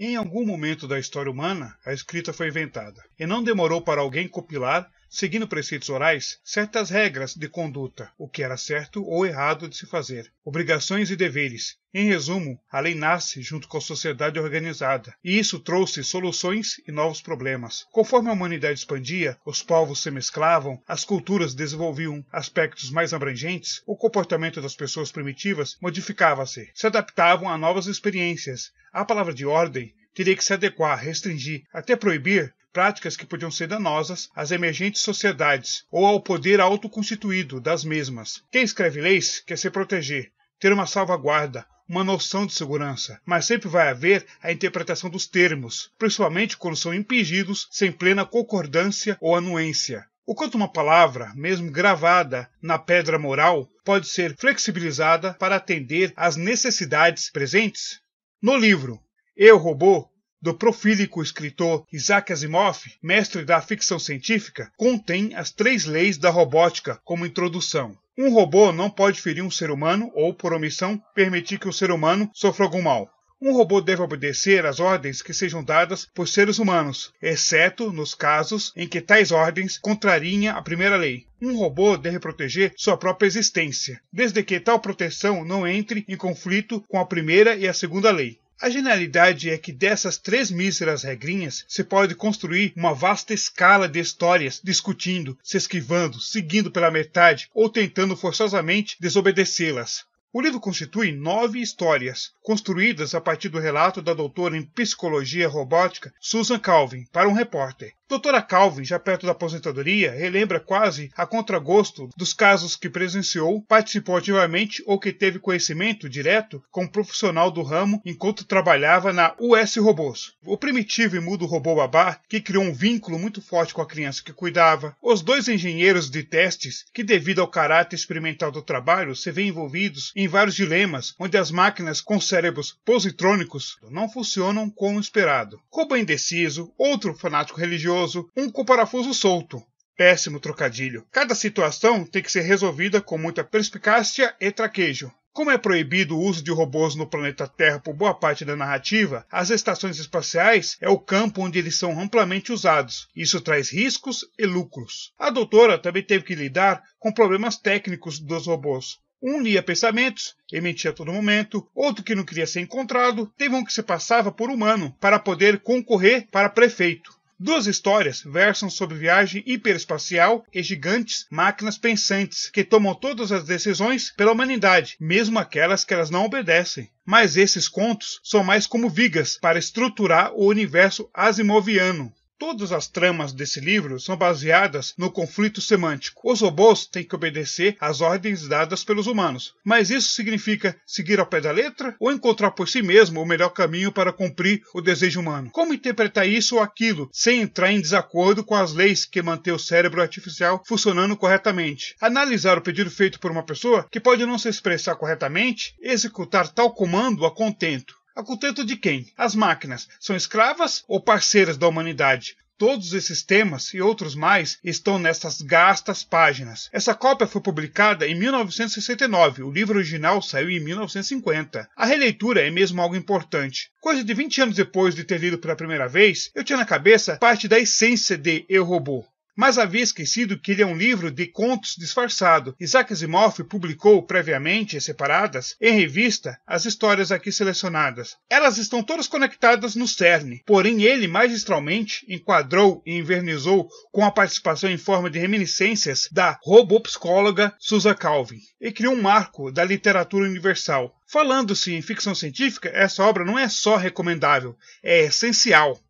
Em algum momento da história humana, a escrita foi inventada, e não demorou para alguém copilar seguindo preceitos orais, certas regras de conduta, o que era certo ou errado de se fazer, obrigações e deveres. Em resumo, a lei nasce junto com a sociedade organizada, e isso trouxe soluções e novos problemas. Conforme a humanidade expandia, os povos se mesclavam, as culturas desenvolviam aspectos mais abrangentes, o comportamento das pessoas primitivas modificava-se, se adaptavam a novas experiências. A palavra de ordem teria que se adequar, restringir, até proibir práticas que podiam ser danosas às emergentes sociedades ou ao poder autoconstituído das mesmas. Quem escreve leis quer se proteger, ter uma salvaguarda, uma noção de segurança, mas sempre vai haver a interpretação dos termos, principalmente quando são impingidos sem plena concordância ou anuência. O quanto uma palavra, mesmo gravada na pedra moral, pode ser flexibilizada para atender às necessidades presentes? No livro Eu, Robô, do profílico escritor Isaac Asimov, mestre da ficção científica, contém as três leis da robótica como introdução. Um robô não pode ferir um ser humano ou, por omissão, permitir que o ser humano sofra algum mal. Um robô deve obedecer às ordens que sejam dadas por seres humanos, exceto nos casos em que tais ordens contrariam a primeira lei. Um robô deve proteger sua própria existência, desde que tal proteção não entre em conflito com a primeira e a segunda lei. A genialidade é que dessas três míseras regrinhas se pode construir uma vasta escala de histórias, discutindo, se esquivando, seguindo pela metade ou tentando forçosamente desobedecê-las. O livro constitui nove histórias, construídas a partir do relato da doutora em psicologia robótica Susan Calvin para um repórter, Doutora Calvin, já perto da aposentadoria, relembra quase a contragosto dos casos que presenciou, participou ativamente ou que teve conhecimento direto com um profissional do ramo enquanto trabalhava na US Robôs. O primitivo e mudo robô babá, que criou um vínculo muito forte com a criança que cuidava, os dois engenheiros de testes, que devido ao caráter experimental do trabalho, se vêem envolvidos em vários dilemas onde as máquinas com cérebros positrônicos não funcionam como esperado. Robô indeciso, outro fanático religioso um com o parafuso solto. Péssimo trocadilho. Cada situação tem que ser resolvida com muita perspicácia e traquejo. Como é proibido o uso de robôs no planeta Terra por boa parte da narrativa, as estações espaciais é o campo onde eles são amplamente usados. Isso traz riscos e lucros. A doutora também teve que lidar com problemas técnicos dos robôs. Um lia pensamentos, emitia a todo momento, outro que não queria ser encontrado, teve um que se passava por humano para poder concorrer para prefeito. Duas histórias versam sobre viagem hiperespacial e gigantes máquinas pensantes que tomam todas as decisões pela humanidade, mesmo aquelas que elas não obedecem. Mas esses contos são mais como vigas para estruturar o universo asimoviano. Todas as tramas desse livro são baseadas no conflito semântico. Os robôs têm que obedecer às ordens dadas pelos humanos, mas isso significa seguir ao pé da letra ou encontrar por si mesmo o melhor caminho para cumprir o desejo humano? Como interpretar isso ou aquilo sem entrar em desacordo com as leis que mantêm o cérebro artificial funcionando corretamente? Analisar o pedido feito por uma pessoa que pode não se expressar corretamente, executar tal comando a contento a contento de quem? As máquinas são escravas ou parceiras da humanidade? Todos esses temas e outros mais estão nessas gastas páginas. Essa cópia foi publicada em 1969, o livro original saiu em 1950. A releitura é mesmo algo importante. Coisa de 20 anos depois de ter lido pela primeira vez, eu tinha na cabeça parte da essência de Eu Robô mas havia esquecido que ele é um livro de contos disfarçado. Isaac Asimov publicou previamente, separadas, em revista, as histórias aqui selecionadas. Elas estão todas conectadas no cerne, porém ele magistralmente enquadrou e envernizou com a participação em forma de reminiscências da robopsicóloga Susan Calvin e criou um marco da literatura universal. Falando-se em ficção científica, essa obra não é só recomendável, é essencial.